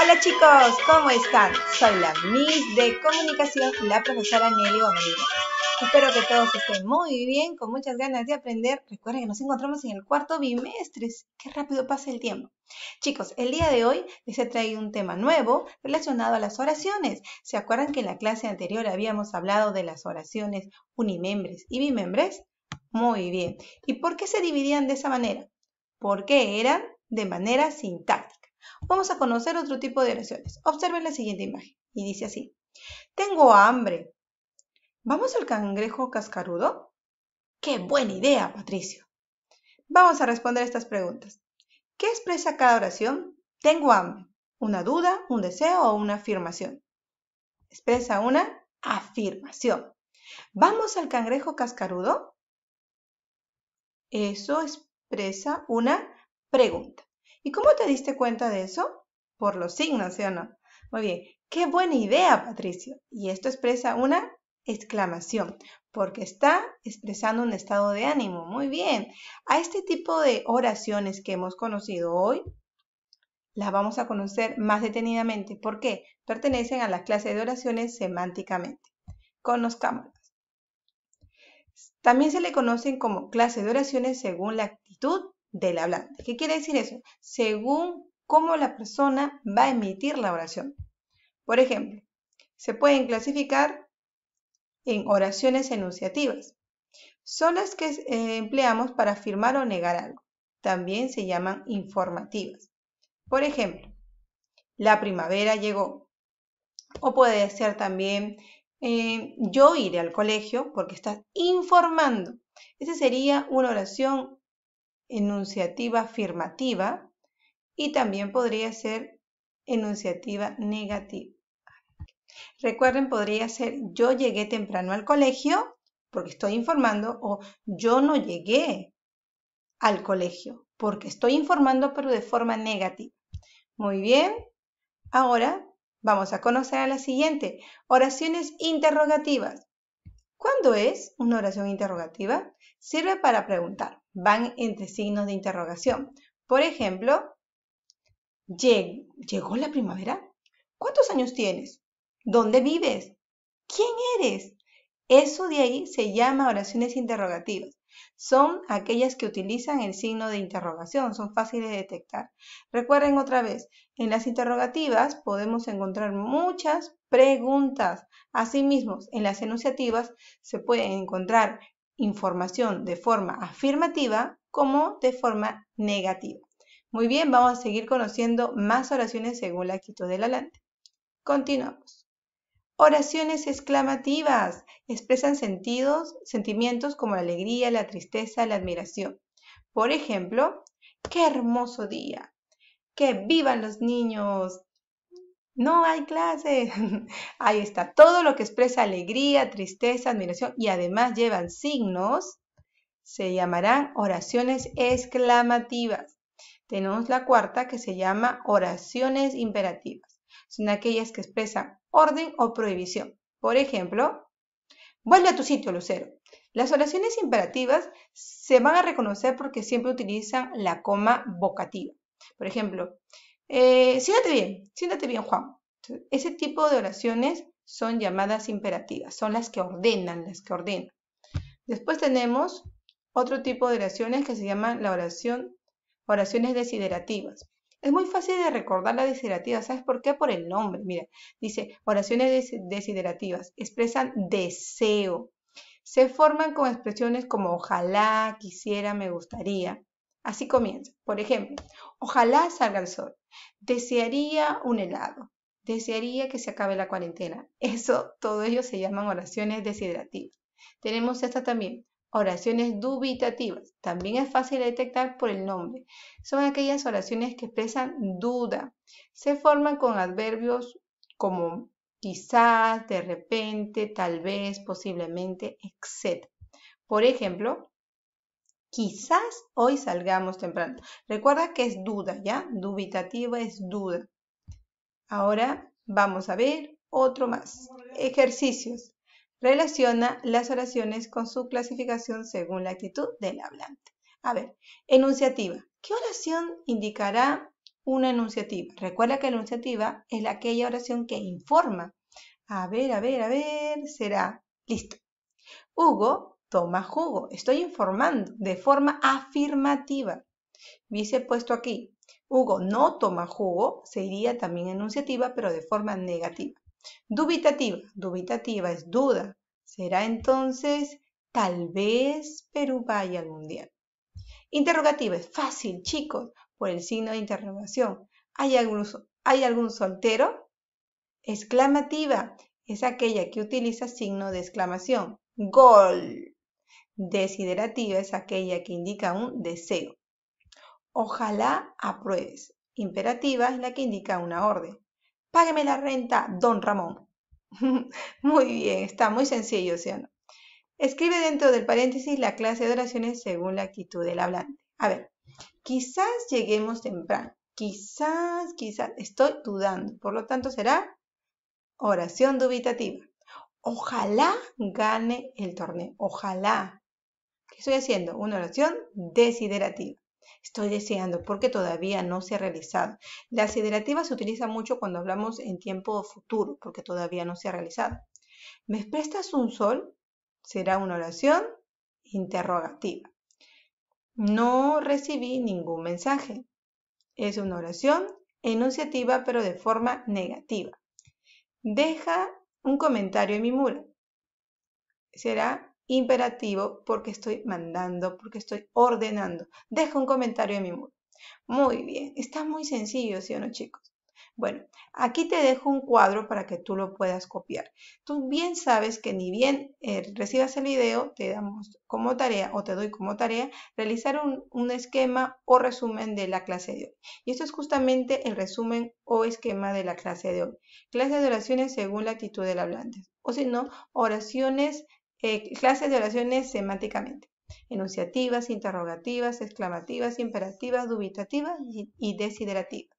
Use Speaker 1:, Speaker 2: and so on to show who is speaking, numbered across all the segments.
Speaker 1: Hola chicos, ¿cómo están? Soy la Miss de Comunicación, la profesora Nelly Bomolina. Espero que todos estén muy bien, con muchas ganas de aprender. Recuerden que nos encontramos en el cuarto bimestre. Qué rápido pasa el tiempo. Chicos, el día de hoy les he traído un tema nuevo relacionado a las oraciones. ¿Se acuerdan que en la clase anterior habíamos hablado de las oraciones unimembres y bimembres? Muy bien. ¿Y por qué se dividían de esa manera? Porque eran de manera sintáctica. Vamos a conocer otro tipo de oraciones. Observen la siguiente imagen y dice así. Tengo hambre. ¿Vamos al cangrejo cascarudo? ¡Qué buena idea, Patricio! Vamos a responder estas preguntas. ¿Qué expresa cada oración? Tengo hambre. ¿Una duda, un deseo o una afirmación? Expresa una afirmación. ¿Vamos al cangrejo cascarudo? Eso expresa una pregunta. ¿Y cómo te diste cuenta de eso? Por los signos, ¿sí o no? Muy bien. ¡Qué buena idea, Patricio! Y esto expresa una exclamación, porque está expresando un estado de ánimo. Muy bien. A este tipo de oraciones que hemos conocido hoy, las vamos a conocer más detenidamente porque pertenecen a la clase de oraciones semánticamente. Conozcámoslas. También se le conocen como clase de oraciones según la actitud del hablante. ¿Qué quiere decir eso? Según cómo la persona va a emitir la oración. Por ejemplo, se pueden clasificar en oraciones enunciativas. Son las que eh, empleamos para afirmar o negar algo. También se llaman informativas. Por ejemplo, la primavera llegó. O puede ser también, eh, yo iré al colegio porque estás informando. Esa sería una oración enunciativa afirmativa y también podría ser enunciativa negativa. Recuerden, podría ser yo llegué temprano al colegio porque estoy informando o yo no llegué al colegio porque estoy informando pero de forma negativa. Muy bien, ahora vamos a conocer a la siguiente. Oraciones interrogativas. ¿Cuándo es una oración interrogativa? Sirve para preguntar van entre signos de interrogación. Por ejemplo, ¿llegó la primavera? ¿Cuántos años tienes? ¿Dónde vives? ¿Quién eres? Eso de ahí se llama oraciones interrogativas. Son aquellas que utilizan el signo de interrogación, son fáciles de detectar. Recuerden otra vez, en las interrogativas podemos encontrar muchas preguntas. Asimismo, en las enunciativas se pueden encontrar información de forma afirmativa como de forma negativa. Muy bien, vamos a seguir conociendo más oraciones según la actitud del alante. Continuamos. Oraciones exclamativas expresan sentidos, sentimientos como la alegría, la tristeza, la admiración. Por ejemplo, qué hermoso día, que vivan los niños, no hay clases. Ahí está. Todo lo que expresa alegría, tristeza, admiración y además llevan signos se llamarán oraciones exclamativas. Tenemos la cuarta que se llama oraciones imperativas. Son aquellas que expresan orden o prohibición. Por ejemplo, vuelve a tu sitio, Lucero. Las oraciones imperativas se van a reconocer porque siempre utilizan la coma vocativa. Por ejemplo, eh, siéntate bien, siéntate bien, Juan. ese tipo de oraciones son llamadas imperativas, son las que ordenan, las que ordenan. Después tenemos otro tipo de oraciones que se llaman la oración, oraciones desiderativas. Es muy fácil de recordar la desiderativas, ¿sabes por qué? Por el nombre, mira, dice oraciones desiderativas, expresan deseo. Se forman con expresiones como ojalá, quisiera, me gustaría. Así comienza. Por ejemplo, ojalá salga el sol. Desearía un helado. Desearía que se acabe la cuarentena. Eso, todo ello se llaman oraciones desiderativas. Tenemos esta también. Oraciones dubitativas. También es fácil de detectar por el nombre. Son aquellas oraciones que expresan duda. Se forman con adverbios como quizás, de repente, tal vez, posiblemente, etc. Por ejemplo, Quizás hoy salgamos temprano. Recuerda que es duda, ¿ya? Dubitativa es duda. Ahora vamos a ver otro más. Ejercicios. Relaciona las oraciones con su clasificación según la actitud del hablante. A ver, enunciativa. ¿Qué oración indicará una enunciativa? Recuerda que la enunciativa es aquella oración que informa. A ver, a ver, a ver, será. Listo. Hugo toma jugo. Estoy informando de forma afirmativa. Hubiese puesto aquí, Hugo no toma jugo, sería también enunciativa, pero de forma negativa. Dubitativa, dubitativa es duda. Será entonces, tal vez Perú vaya al mundial. Interrogativa es fácil, chicos, por el signo de interrogación. ¿Hay ¿Hay algún soltero? Exclamativa es aquella que utiliza signo de exclamación. Gol. Desiderativa es aquella que indica un deseo. Ojalá apruebes. Imperativa es la que indica una orden. Págueme la renta, don Ramón. muy bien, está muy sencillo, ¿sí Escribe dentro del paréntesis la clase de oraciones según la actitud del hablante. A ver, quizás lleguemos temprano. Quizás, quizás, estoy dudando. Por lo tanto, será oración dubitativa. Ojalá gane el torneo. Ojalá estoy haciendo? Una oración desiderativa. Estoy deseando porque todavía no se ha realizado. La desiderativa se utiliza mucho cuando hablamos en tiempo futuro porque todavía no se ha realizado. ¿Me prestas un sol? Será una oración interrogativa. No recibí ningún mensaje. Es una oración enunciativa pero de forma negativa. Deja un comentario en mi muro. Será imperativo porque estoy mandando, porque estoy ordenando. Deja un comentario en mi muro. Muy bien, está muy sencillo, ¿sí o no, chicos? Bueno, aquí te dejo un cuadro para que tú lo puedas copiar. Tú bien sabes que ni bien eh, recibas el video, te damos como tarea o te doy como tarea realizar un, un esquema o resumen de la clase de hoy. Y esto es justamente el resumen o esquema de la clase de hoy. Clase de oraciones según la actitud del hablante. O si no, oraciones eh, clases de oraciones semánticamente, Enunciativas, interrogativas, exclamativas, imperativas, dubitativas y, desiderativas.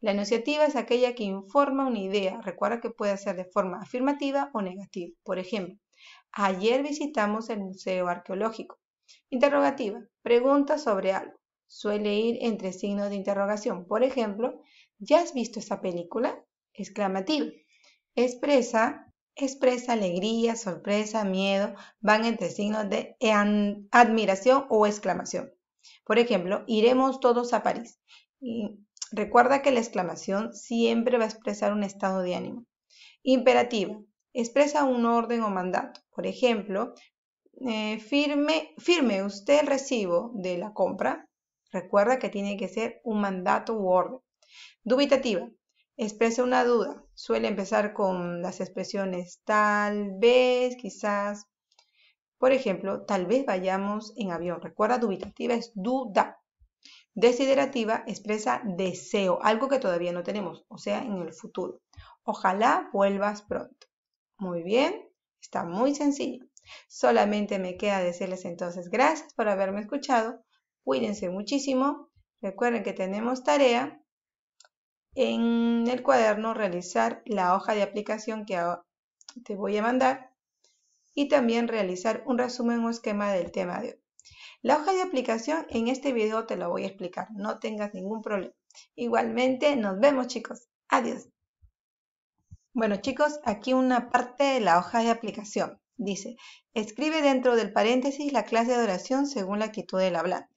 Speaker 1: La enunciativa es aquella que informa una idea. Recuerda que puede ser de forma afirmativa o negativa. Por ejemplo, ayer visitamos el Museo Arqueológico. Interrogativa. Pregunta sobre algo. Suele ir entre signos de interrogación. Por ejemplo, ¿ya has visto esa película? Exclamativa. Expresa expresa alegría, sorpresa, miedo, van entre signos de admiración o exclamación. Por ejemplo, iremos todos a París. Y recuerda que la exclamación siempre va a expresar un estado de ánimo. Imperativa. Expresa un orden o mandato. Por ejemplo, eh, firme, firme usted el recibo de la compra. Recuerda que tiene que ser un mandato u orden. Dubitativa. Expresa una duda, suele empezar con las expresiones tal vez, quizás. Por ejemplo, tal vez vayamos en avión. Recuerda, dubitativa es duda. Desiderativa expresa deseo, algo que todavía no tenemos, o sea, en el futuro. Ojalá vuelvas pronto. Muy bien, está muy sencillo. Solamente me queda decirles entonces gracias por haberme escuchado. Cuídense muchísimo. Recuerden que tenemos tarea en el cuaderno realizar la hoja de aplicación que te voy a mandar y también realizar un resumen o esquema del tema de hoy. La hoja de aplicación en este video te la voy a explicar, no tengas ningún problema. Igualmente, nos vemos chicos. Adiós. Bueno chicos, aquí una parte de la hoja de aplicación. Dice, escribe dentro del paréntesis la clase de oración según la actitud del hablante.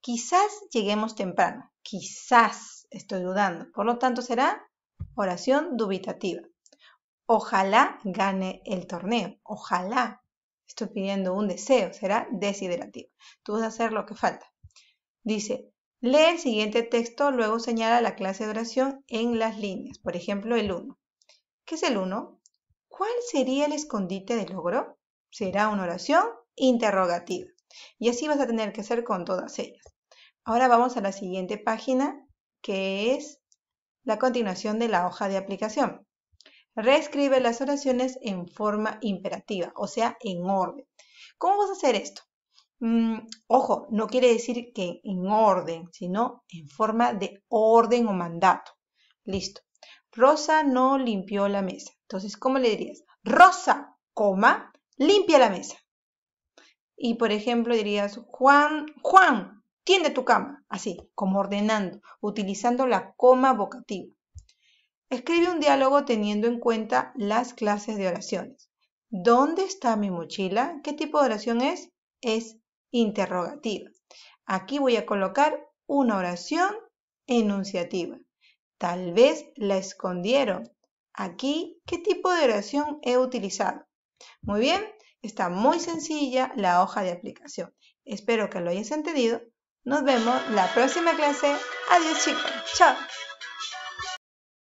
Speaker 1: Quizás lleguemos temprano, quizás estoy dudando. Por lo tanto, será oración dubitativa. Ojalá gane el torneo. Ojalá. Estoy pidiendo un deseo. Será desiderativa Tú vas a hacer lo que falta. Dice, lee el siguiente texto, luego señala la clase de oración en las líneas. Por ejemplo, el 1. ¿Qué es el 1? ¿Cuál sería el escondite de logro? Será una oración interrogativa. Y así vas a tener que hacer con todas ellas. Ahora vamos a la siguiente página que es la continuación de la hoja de aplicación. Reescribe las oraciones en forma imperativa, o sea, en orden. ¿Cómo vas a hacer esto? Mm, ojo, no quiere decir que en orden, sino en forma de orden o mandato. Listo. Rosa no limpió la mesa. Entonces, ¿cómo le dirías? Rosa, coma, limpia la mesa. Y por ejemplo dirías, Juan, Juan, tiende tu cama, así, como ordenando, utilizando la coma vocativa. Escribe un diálogo teniendo en cuenta las clases de oraciones. ¿Dónde está mi mochila? ¿Qué tipo de oración es? Es interrogativa. Aquí voy a colocar una oración enunciativa. Tal vez la escondieron. Aquí, ¿qué tipo de oración he utilizado? Muy bien, está muy sencilla la hoja de aplicación. Espero que lo hayas entendido nos vemos la próxima clase. Adiós chicos. Chao.